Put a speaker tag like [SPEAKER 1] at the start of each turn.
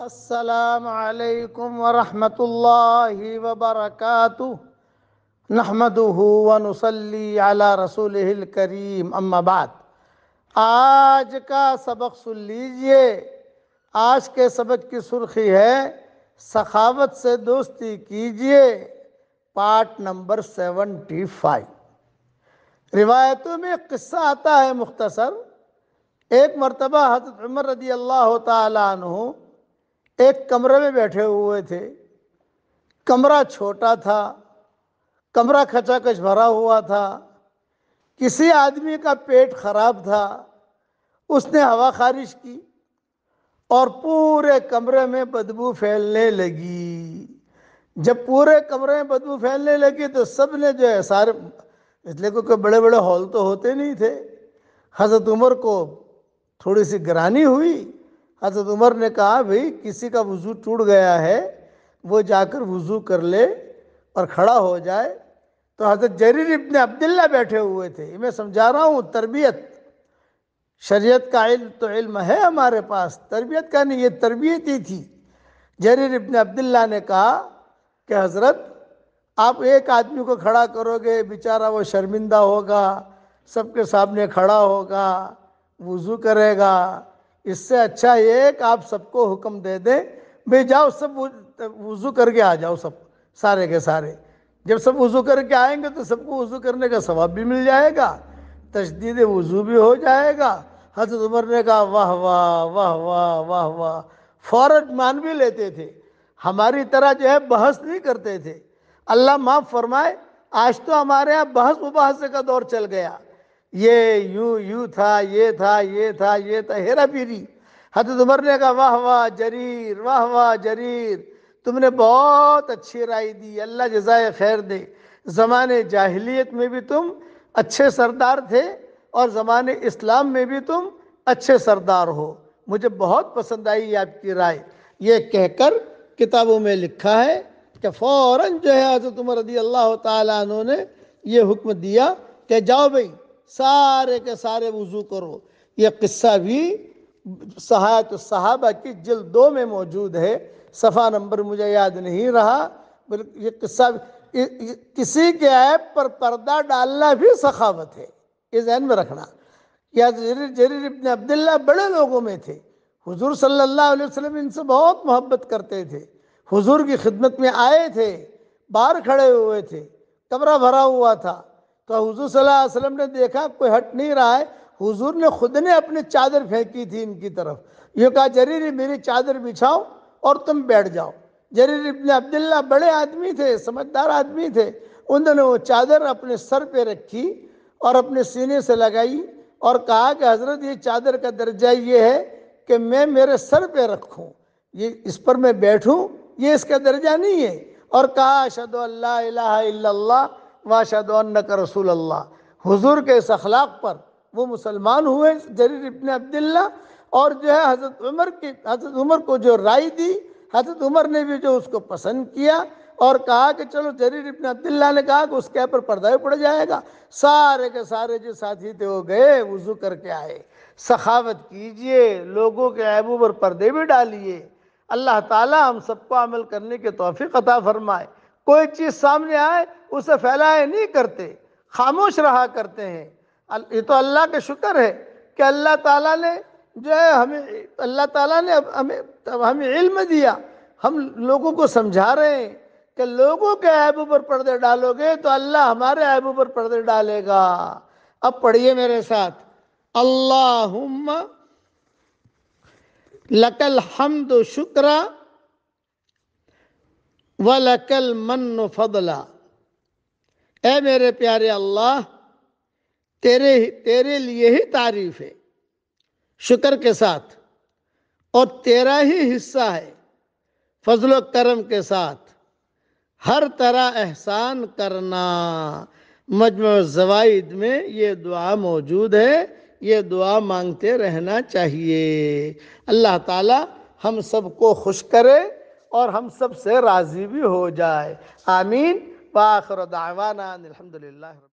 [SPEAKER 1] असलकम वरहमतुल्लि वबरक नहमदली आला रसूल करीम अम्माबाद आज का सबक सुन लीजिए आज के सबक की सुर्खी है सखावत से दोस्ती कीजिए पार्ट नंबर सेवेंटी फाइव रिवायतों में क़स्सा आता है मुख्तसर एक मरतबा हजरत उमर रदी अल्लाह तु एक कमरे में बैठे हुए थे कमरा छोटा था कमरा खचाखच भरा हुआ था किसी आदमी का पेट खराब था उसने हवा खारिज की और पूरे कमरे में बदबू फैलने लगी जब पूरे कमरे में बदबू फैलने लगी तो सब ने जो है सारे इसलिए क्योंकि बड़े बड़े हॉल तो होते नहीं थे हजरत उमर को थोड़ी सी गरानी हुई हजरत उमर ने कहा भाई किसी का वज़ू टूट गया है वो जाकर वज़ू कर ले और खड़ा हो जाए तो हजरत जरीर इब्न अब्दुल्ला बैठे हुए थे मैं समझा रहा हूँ तरबियत शरीयत का इल्म तो इल्म है हमारे पास तरबियत का नहीं ये तरबियत ही थी जरीर इब्न अब्दुल्ला ने कहा कि हज़रत आप एक आदमी को खड़ा करोगे बेचारा वो शर्मिंदा होगा सबके सामने खड़ा होगा वज़ू करेगा इससे अच्छा एक आप सबको हुक्म दे दें भाई जाओ सब वज़ू करके आ जाओ सब सारे के सारे जब सब वज़ू करके आएंगे तो सबको वज़ू करने का सवाब भी मिल जाएगा तशदीद वज़ू भी हो जाएगा हजरत उमर ने कहा वाह वाह वाह वाह वाह वाह फ़ौर मान भी लेते थे हमारी तरह जो है बहस नहीं करते थे अल्लाह माफ़ फरमाए आज तो हमारे यहाँ बहस मुबहसे का दौर चल गया ये यूं यूं था ये था ये था ये था हेरा पीरी हजरत उमर ने कहा वाह वाह जरीर वाह वाह जरीर तुमने बहुत अच्छी राय दी अल्लाह जजाय खैर दे ज़माने जाहिलियत में भी तुम अच्छे सरदार थे और ज़माने इस्लाम में भी तुम अच्छे सरदार हो मुझे बहुत पसंद आई आपकी राय ये कहकर किताबों में लिखा है कि फ़ौर जो है हजरत उमर रदी अल्लाह तु ने यह हुक्म दिया कि जाओ भाई सारे के सारे वजू करो ये किस्सा भी सहायत साहबा की जल दो में मौजूद है सफ़ा नंबर मुझे याद नहीं रहा बल्कि ये किस्सा किसी के ऐप पर पर्दा डालना भी सखावत है ये जहन में रखना या जरीर जरीर इबन अब्दुल्ला बड़े लोगों में थे हुजूर सल्लल्लाहु अलैहि वसल्लम इनसे बहुत मोहब्बत करते थे हुजूर की खिदमत में आए थे बाहर खड़े हुए थे कमरा भरा हुआ था तो हजूर सल्लल्लाहु अलैहि वसल्लम ने देखा कोई हट नहीं रहा है हुजूर ने खुद ने अपनी चादर फेंकी थी इनकी तरफ ये कहा जरीर मेरी चादर बिछाओ और तुम बैठ जाओ जरीर इबन अब्दुल्ला बड़े आदमी थे समझदार आदमी थे उन्होंने वो चादर अपने सर पे रखी और अपने सीने से लगाई और कहा कि हजरत ये चादर का दर्जा ये है कि मैं मेरे सर पे रखूँ ये इस पर मैं बैठूँ ये इसका दर्जा नहीं है और कहा अशद अल्लाह वाशदनक रसूल अल्लाह हुजूर के इस अखलाक पर वो मुसलमान हुए जरीर इबन अब्दुल्ला और जो है हज़रत उमर की हज़रत उमर को जो राय दी हज़रत उमर ने भी जो उसको पसंद किया और कहा कि चलो जरीर इबन अब्दुल्ला ने कहा कि उसके ऊपर पर्दा भी पड़ जाएगा सारे के सारे जो साथी थे वो गए वजू करके आए सखावत कीजिए लोगों के ऐबों पर पर्दे भी डालिए अल्लाह ताला हम सबको अमल करने के तोफ़ी अता फरमाए कोई चीज़ सामने आए उसे फैलाया नहीं करते खामोश रहा करते हैं ये तो अल्लाह का शुक्र है कि अल्लाह ताला ने जो है हमें अल्लाह ताला ने हमें हमें इल्म दिया हम लोगों को समझा रहे हैं कि लोगों के ऐबों पर पर्दे डालोगे तो अल्लाह हमारे ऐबों पर पर्दे डालेगा अब पढ़िए मेरे साथ अल्लाह लकल हमद शुक्रा व लकल मन फदला ए मेरे प्यारे अल्लाह तेरे तेरे लिए ही तारीफ है शुक्र के साथ और तेरा ही हिस्सा है फजल करम के साथ हर तरह एहसान करना मजम जवाइद में ये दुआ मौजूद है ये दुआ मांगते रहना चाहिए अल्लाह ताला हम सबको खुश करे और हम सब से राज़ी भी हो जाए आमीन واخر دعوانا ان الحمد لله رب